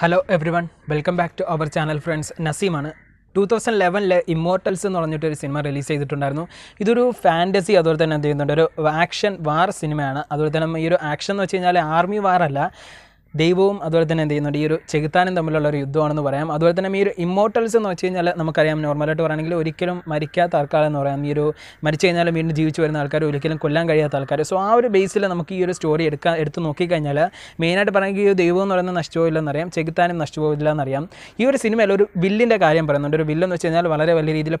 hello everyone welcome back to our channel friends നസീമാണ് two thousand ലെവനിലെ immortals എന്ന് പറഞ്ഞിട്ട് ഒരു സിനിമ റിലീസ് ചെയ്തിട്ടുണ്ടായിരുന്നു ഇതൊരു ഫാൻറ്റസി അതുപോലെ തന്നെ എന്ത് ചെയ്യുന്നുണ്ട് ഒരു ആക്ഷൻ വാർ സിനിമയാണ് അതുപോലെ തന്നെ ഈ ഒരു ആക്ഷൻ എന്ന് വെച്ച് കഴിഞ്ഞാൽ ആർമി വാർ അല്ല ദൈവവും അതുപോലെ തന്നെ എന്ത് ചെയ്യുന്നുണ്ട് ഈ ഒരു ചെകുത്താനും തമ്മിലുള്ള ഒരു യുദ്ധമാണെന്ന് പറയാം അതുപോലെ തന്നെ ഈ ഒരു ഇമ്മോർട്ടൽസ് എന്ന് വെച്ച് കഴിഞ്ഞാൽ നമുക്കറിയാം നോർമലായിട്ട് പറയുകയാണെങ്കിൽ ഒരിക്കലും മരിക്കാത്ത ആൾക്കാരെന്ന് പറയാം ഈ ഒരു മരിച്ചു കഴിഞ്ഞാലും വീണ്ടും ജീവിച്ചു വരുന്ന ആൾക്കാർ ഒരിക്കലും കൊല്ലാൻ കഴിയാത്ത ആൾക്കാർ സോ ആ ഒരു ബേസിൽ നമുക്ക് ഈ ഒരു സ്റ്റോറി എടുക്കാൻ എടുത്ത് നോക്കിക്കഴിഞ്ഞാൽ മെയിനായിട്ട് പറയുമെങ്കിൽ ഈ ദൈവം എന്ന് പറയുന്നത് നഷ്ടമാവില്ലെന്ന് അറിയാം ചെകുത്താനും നഷ്ടമാവില്ല എന്നറിയാം ഈ ഒരു സിനിമയിൽ ഒരു വില്ലിൻ്റെ കാര്യം പറയുന്നുണ്ട് ഒരു വില്ലെന്ന് വെച്ച് കഴിഞ്ഞാൽ വളരെ വലിയ രീതിയിൽ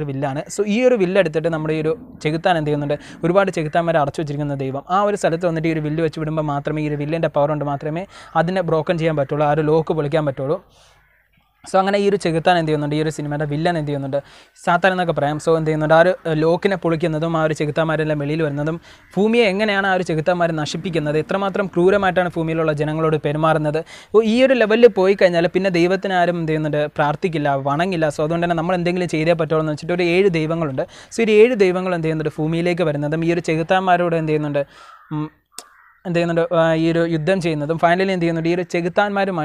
ഒരു വില്ലാണ് സോ ഈ ഒരു വില്ല് എടുത്തിട്ട് നമ്മുടെ ഈ ഒരു ചെകുത്താൻ എന്ത് ചെയ്യുന്നുണ്ട് ഒരുപാട് ചെകുത്താന്മാരെ അടച്ചു വെച്ചിരിക്കുന്ന ദൈവം ആ ഒരു സ്ഥലത്ത് വന്നിട്ട് ഈ ഒരു വില്ല് വെച്ച് വിടുമ്പോൾ മാത്രമേ ഈ ഒരു വില്ലിൻ്റെ പവർ കൊണ്ട് മാത്രമേ അതിനെ ബ്രോക്കൺ ചെയ്യാൻ പറ്റുള്ളൂ ആ ഒരു ലോക്ക് പൊളിക്കാൻ പറ്റുള്ളൂ സോ അങ്ങനെ ഈ ഒരു ചെകുത്താൻ എന്ത് ചെയ്യുന്നുണ്ട് ഈ ഒരു സിനിമയുടെ വില്ലൻ എന്ത് ചെയ്യുന്നുണ്ട് സാത്താൻ എന്നൊക്കെ പറയാം സോ എന്ത് ചെയ്യുന്നുണ്ട് ആ ഒരു ലോക്കിനെ പൊളിക്കുന്നതും ആ ഒരു ചെകുത്താന്മാരെല്ലാം വെളിയിൽ വരുന്നതും ഭൂമിയെ എങ്ങനെയാണ് ആ ഒരു ചെകുത്താന്മാരെ നശിപ്പിക്കുന്നത് എത്രമാത്രം ക്രൂരമായിട്ടാണ് ഭൂമിയിലുള്ള ജനങ്ങളോട് പെരുമാറുന്നത് ഈ ഒരു ലെവലിൽ പോയി കഴിഞ്ഞാൽ പിന്നെ ദൈവത്തിന് ആരും എന്ത് ചെയ്യുന്നുണ്ട് പ്രാർത്ഥിക്കില്ല വണങ്ങില്ല സോ അതുകൊണ്ട് തന്നെ നമ്മൾ എന്തെങ്കിലും ചെയ്തേ പറ്റുള്ളൂ എന്ന് വെച്ചിട്ട് ഒരു ഏഴ് ദൈവങ്ങളുണ്ട് സോ ഈ ഏഴ് ദൈവങ്ങൾ എന്ത് ചെയ്യുന്നുണ്ട് ഭൂമിയിലേക്ക് വരുന്നതും ഈ ഒരു ചെകുത്താന്മാരോട് എന്ത് ചെയ്യുന്നുണ്ട് എന്ത് ചെയ്യുന്നുണ്ട് ഈ ഒരു യുദ്ധം ചെയ്യുന്നതും ഫൈനലി എന്ത് ചെയ്യുന്നുണ്ട് ഈ ഒരു ചെകുത്താന്മാരും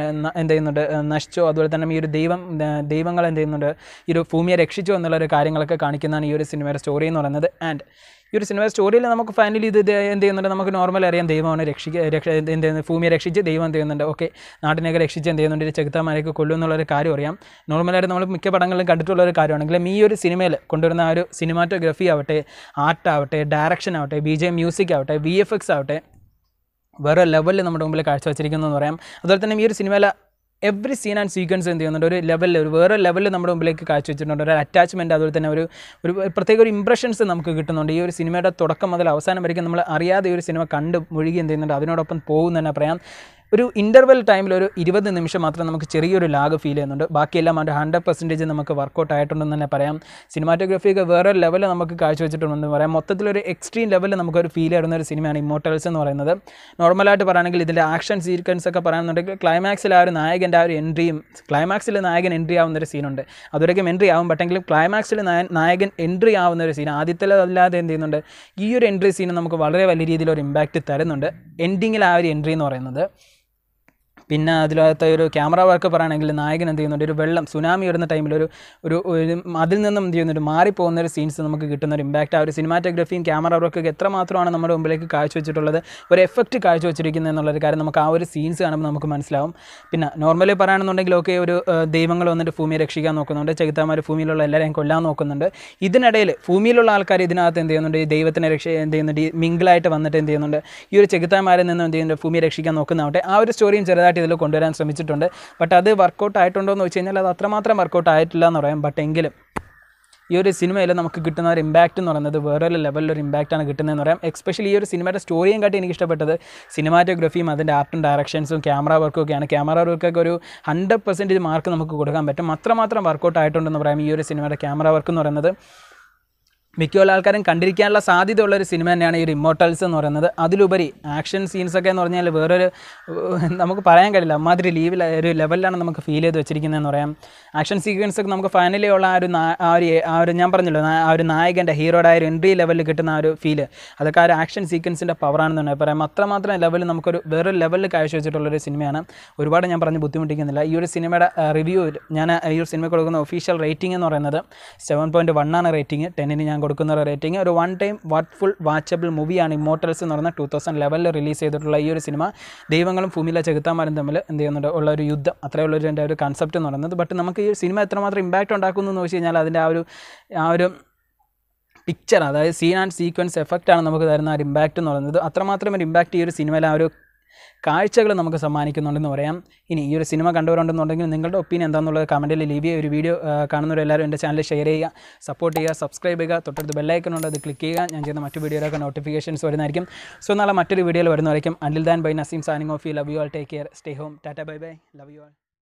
എന്ത് ചെയ്യുന്നുണ്ട് നശിച്ചോ അതുപോലെ തന്നെ ഈ ഒരു ദൈവം ദൈവങ്ങൾ എന്ത് ചെയ്യുന്നുണ്ട് ഈ ഒരു ഭൂമിയെ രക്ഷിച്ചു എന്നുള്ള ഒരു കാര്യങ്ങളൊക്കെ കാണിക്കുന്നതാണ് ഈ ഒരു സിനിമയുടെ സ്റ്റോറി എന്ന് പറയുന്നത് ആൻഡ് ഈ ഒരു സിനിമ സ്റ്റോറിയിൽ നമുക്ക് ഫൈനലി ഇത് എന്ത് ചെയ്യുന്നുണ്ട് നമുക്ക് നോർമൽ അറിയാം ദൈവമാണ് രക്ഷിക്കുക രക്ഷ എന്ത് ചെയ്യുന്നത് ഭൂമിയെ രക്ഷിച്ച് ദൈവം എന്ത് ചെയ്യുന്നുണ്ട് ഓക്കെ നാടിനെയൊക്കെ രക്ഷിച്ച് എന്ത് ചെയ്യുന്നുണ്ട് ഒരു ചെകുത്താമാരെയൊക്കെ കൊല്ലും എന്നുള്ളൊരു കാര്യം അറിയാം നോർമലായിട്ട് നമ്മൾ മിക്ക പടങ്ങളിലും കണ്ടിട്ടുള്ള ഒരു കാര്യമാണെങ്കിലും ഈ ഒരു സിനിമയിൽ കൊണ്ടുവരുന്ന ആ ഒരു സിനിമാറ്റോഗ്രഫി ആവട്ടെ ആർട്ട് ആവട്ടെ ഡയറക്ഷൻ ആവട്ടെ ബി ജെ മ്യൂസിക് ആവട്ടെ വി എഫ് എക്സ് ആവട്ടെ വേറെ ലെവലിൽ നമ്മുടെ മുമ്പിൽ കാഴ്ചവെച്ചിരിക്കുന്നു എന്ന് പറയാം അതുപോലെ തന്നെ ഈ ഒരു സിനിമയിലെ എവറി സീൻ ആൻഡ് സീക്വൻസ് എന്ത് ചെയ്യുന്നുണ്ട് ഒരു ലെവലിൽ ഒരു വേറെ ലെവലിൽ നമ്മുടെ മുമ്പിലേക്ക് കാഴ്ച വെച്ചിട്ടുണ്ട് ഒരു അറ്റാച്ച്മെൻറ്റ് അതുപോലെ തന്നെ ഒരു ഒരു പ്രത്യേക ഒരു ഇംപ്രഷൻസ് നമുക്ക് കിട്ടുന്നുണ്ട് ഈ ഒരു സിനിമയുടെ തുടക്കം മുതൽ അവസാനം വരയ്ക്കും നമ്മൾ അറിയാതെ ഈ ഒരു സിനിമ കണ്ട് മുഴുകി എന്ത് ചെയ്യുന്നുണ്ട് അതിനോടൊപ്പം പോകും തന്നെ പറയാം ഒരു ഇൻ്റർവെൽ ടൈമിൽ ഒരു ഇരുപത് നിമിഷം മാത്രം നമുക്ക് ചെറിയൊരു ലാഗ് ഫീൽ ചെയ്യുന്നുണ്ട് ബാക്കിയെല്ലാം അവൻ്റെ ഹൺഡ്രഡ് പെർസെൻറ്റേജ് നമുക്ക് വർക്കൗട്ട് ആയിട്ടുണ്ടെന്ന് തന്നെ പറയാം സിനിമാറ്റോഗ്രഫിയൊക്കെ വേറെ ലെവലിൽ നമുക്ക് കാഴ്ചവെച്ചിട്ടുണ്ടെന്ന് പറയാം മൊത്തത്തിലൊരു എക്സ്ട്രീം ലെവലിൽ നമുക്കൊരു ഫീൽ ആയിരുന്ന ഒരു സിനിമയാണ് ഇമോട്ടൽസ് എന്ന് പറയുന്നത് നോർമലായിട്ട് പറയുകയാണെങ്കിൽ ഇതിൻ്റെ ആക്ഷൻ സീക്വൻസ് ഒക്കെ പറയാനുണ്ടെങ്കിൽ ക്ലൈമാക്സിൽ ആ ഒരു നായകൻ്റെ ആ ഒരു എൻട്രിയും ക്ലൈമാക്സിൽ നായകൻ എൻട്രി ആവുന്ന ഒരു സീനുണ്ട് അതുവരെയും എൻട്രി ആവും പറ്റെങ്കിലും ക്ലൈമാക്സിൽ നായകൻ എൻട്രി ആവുന്ന ഒരു സീൻ അല്ലാതെ എന്ത് ചെയ്യുന്നുണ്ട് ഈ ഒരു എൻട്രി സീൻ നമുക്ക് വളരെ വലിയ രീതിയിൽ ഒരു ഇമ്പാക്റ്റ് തരുന്നുണ്ട് എൻഡിങ്ങിൽ ആ ഒരു എൻട്രി എന്ന് പറയുന്നത് പിന്നെ അതിലകത്തെ ഒരു ക്യാമറ വർക്ക് പറയുകയാണെങ്കിൽ നായകൻ എന്ത് ചെയ്യുന്നുണ്ട് ഒരു വെള്ളം സുനാമി വരുന്ന ടൈമിൽ ഒരു ഒരു അതിൽ നിന്നും എന്ത് ചെയ്യുന്നുണ്ട് മാറിപ്പോകുന്ന ഒരു സീൻസ് നമുക്ക് കിട്ടുന്ന ഒരു ഇമ്പാക്റ്റ് ആ ഒരു സിനിമാറ്റോഗ്രഫിയും ക്യാമറ വർക്കൊക്കെ എത്രമാത്രമാണ് നമ്മുടെ മുമ്പിലേക്ക് കാഴ്ചവെച്ചിട്ടുള്ളത് ഒരു എഫക്റ്റ് കാഴ്ചവെച്ചിരിക്കുന്നത് എന്നുള്ളൊരു കാര്യം നമുക്ക് ആ ഒരു സീൻസ് കാണുമ്പോൾ നമുക്ക് മനസ്സിലാവും പിന്നെ നോർമലി പറയുകയാണെന്നുണ്ടെങ്കിൽ ഒക്കെ ഒരു ദൈവങ്ങൾ വന്നിട്ട് ഭൂമിയെ രക്ഷിക്കാൻ നോക്കുന്നുണ്ട് ചെകുത്താമാർ ഭൂമിയിലുള്ള എല്ലാവരെയും കൊല്ലാൻ നോക്കുന്നുണ്ട് ഇതിനിടയിൽ ഭൂമിയിലുള്ള ആൾക്കാർ ഇതിനകത്ത് എന്ത് ചെയ്യുന്നുണ്ട് ഈ ദൈവത്തിനെ രക്ഷ എന്ത് ചെയ്യുന്നുണ്ട് മിങ്കിളായിട്ട് വന്നിട്ട് എന്ത് ചെയ്യുന്നുണ്ട് ഈ ഒരു ചെകുത്താമാരിൽ നിന്നും എന്ത് ചെയ്യുന്നുണ്ട് ഭൂമിയെ രക്ഷിക്കാൻ നോക്കുന്നതാവട്ടെ ആ ഒരു സ്റ്റോറിയും ചെറുതായിട്ട് ഇതിൽ കൊണ്ടുവരാൻ ശ്രമിച്ചിട്ടുണ്ട് ബട്ട് അത് വർക്കൗട്ട് ആയിട്ടുണ്ടോ എന്ന് വെച്ച് കഴിഞ്ഞാൽ അത് അത്രമാത്രം വർക്കൗട്ട് ആയിട്ടില്ല എന്ന് പറയാം ബട്ട് എങ്കിലും ഈ ഒരു സിനിമയിൽ നമുക്ക് കിട്ടുന്ന ഒരു ഇമ്പാക്റ്റ് എന്ന് പറയുന്നത് വേറൊരു ലെവലിലൊരു ഇമ്പാക്റ്റാണ് കിട്ടുന്നതെന്ന് പറയാം എക്സ്പെഷ്യലി ഈ ഒരു സിനിമയുടെ സ്റ്റോറിയും കാട്ടി എനിക്ക് ഇഷ്ടപ്പെട്ടത് സിനിമാറ്റോഗ്രഫിയും അതിൻ്റെ ആൻഡ് ഡയറക്ഷൻസും ക്യാമറ വർക്കും ഒക്കെയാണ് ക്യാമറ വർക്കൊക്കെ ഒരു ഹൺഡ്രഡ് പെർസെൻറ്റേജ് മാർക്ക് നമുക്ക് കൊടുക്കാൻ പറ്റും അത്രമാത്രം വർക്കൗട്ട് ആയിട്ടുണ്ടെന്ന് പറയാം ഈ ഒരു സിനിമയുടെ ക്യാമറ വർക്ക് എന്ന് പറയുന്നത് മിക്കവല്ല ആൾക്കാരും കണ്ടിരിക്കാനുള്ള സാധ്യതയുള്ള ഒരു സിനിമ തന്നെയാണ് ഈ റിമോട്ടൽസ് ഇമ്മോർട്ടൽസ് എന്ന് പറയുന്നത് അതിലുപരി ആക്ഷൻ സീൻസൊക്കെ എന്ന് പറഞ്ഞാൽ വേറൊരു നമുക്ക് പറയാൻ കഴിയില്ല അമ്മാതിരി ലീവിൽ ഒരു ലെവലിലാണ് നമുക്ക് ഫീൽ ചെയ്ത് വെച്ചിരിക്കുന്നതെന്ന് പറയാം ആക്ഷൻ സീക്വൻസൊക്കെ നമുക്ക് ഫൈനലി ഉള്ള ആ ഒരു ആ ഒരു ആ ഒരു ഞാൻ പറഞ്ഞല്ലോ ആ ഒരു നായകൻ്റെ ഹീറോയുടെ ആ ഒരു എൻട്രി ലെവലിൽ കിട്ടുന്ന ആ ഒരു ഫീല് അതൊക്കെ ആ ഒരു ആക്ഷൻ സീക്വൻസിൻ്റെ പവറാണെന്ന് പറയാം അത്രമാത്രം ലെവലിൽ നമുക്കൊരു വേറൊരു ലെവലിൽ വെച്ചിട്ടുള്ള ഒരു സിനിമയാണ് ഒരുപാട് ഞാൻ പറഞ്ഞ് ബുദ്ധിമുട്ടിക്കുന്നില്ല ഈ ഒരു സിനിമയുടെ റിവ്യൂ ഞാൻ ഈ ഒരു സിനിമ കൊടുക്കുന്ന ഒഫീഷ്യൽ റേറ്റിംഗ് എന്ന് പറയുന്നത് സെവൻ പോയിൻറ്റ് വണ്ണാണ് റേറ്റിംഗ് ടെന്നിന് ഞാൻ കൊടുക്കുന്ന ഒരു റേറ്റിംഗ് ഒരു വൺ ടൈം ഫുൾ വാച്ചബിൾ മൂവിയാണ് ഇമോട്ടൽസ് എന്ന് പറഞ്ഞ ടു തൗസൻഡ് ലെവലിൽ റിലീസ് ചെയ്തിട്ടുള്ള ഈ ഒരു സിനിമ ദൈവങ്ങളും ഭൂമിയിലെ ചെകുത്താമാരും തമ്മിൽ എന്ത് ചെയ്യുന്നുണ്ട് ഉള്ള ഒരു യുദ്ധം അത്രയുള്ളൊരു എൻ്റെ ഒരു കൺസെപ്റ്റ് എന്ന് പറയുന്നത് ബട്ട് നമുക്ക് ഈ സിനിമ എത്രമാത്രം ഇമ്പാക്റ്റ് ഉണ്ടാക്കുന്നു എന്ന് ചോദിച്ചു കഴിഞ്ഞാൽ അതിൻ്റെ ആ ഒരു ആ ഒരു പിക്ചർ അതായത് സീൻ ആൻഡ് സീക്വൻസ് എഫക്റ്റാണ് നമുക്ക് തരുന്ന ആ ഒരു ഇമ്പാക്റ്റ് എന്ന് പറയുന്നത് അത്രമാത്രം ഒരു ഇമ്പാക്റ്റ് ഈ ഒരു സിനിമയിൽ ആ ഒരു കാഴ്ചകൾ നമുക്ക് സമ്മാനിക്കുന്നുണ്ടെന്ന് പറയാം ഇനി ഈ ഒരു സിനിമ കണ്ടവരുണ്ടെന്നുണ്ടെങ്കിൽ നിങ്ങളുടെ ഒപ്പീനിയൻ എന്താണെന്നുള്ളത് കമൻറ്റിൽ ലീവ് ചെയ്യുക ഒരു വീഡിയോ കാണുന്നവരെല്ലാവരും എൻ്റെ ചാനൽ ഷെയർ ചെയ്യുക സപ്പോർട്ട് ചെയ്യുക സബ്സ്ക്രൈബ് ചെയ്യുക തൊട്ടടുത്ത് ബെല്ലൈക്കൺ ഉണ്ട് അത് ക്ലിക്ക് ചെയ്യുക ഞാൻ ചെയ്യുന്ന മറ്റു വീഡിയോയിലൊക്കെ നോട്ടിഫിക്കേഷൻസ് വരുന്നതായിരിക്കും സോ നാളെ മറ്റൊരു വീഡിയോയിൽ വരുന്നതായിരിക്കും until then bye Naseem signing off you love you all take care stay home tata bye bye love you all